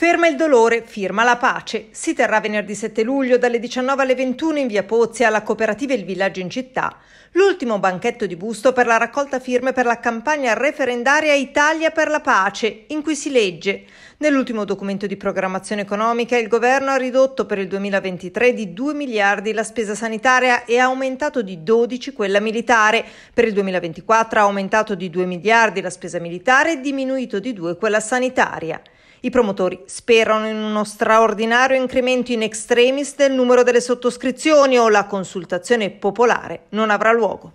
Ferma il dolore, firma la pace. Si terrà venerdì 7 luglio dalle 19 alle 21 in via Pozzi alla cooperativa Il Villaggio in città l'ultimo banchetto di busto per la raccolta firme per la campagna referendaria Italia per la pace, in cui si legge Nell'ultimo documento di programmazione economica il governo ha ridotto per il 2023 di 2 miliardi la spesa sanitaria e ha aumentato di 12 quella militare. Per il 2024 ha aumentato di 2 miliardi la spesa militare e diminuito di 2 quella sanitaria. I promotori sperano in uno straordinario incremento in extremis del numero delle sottoscrizioni o la consultazione popolare non avrà luogo.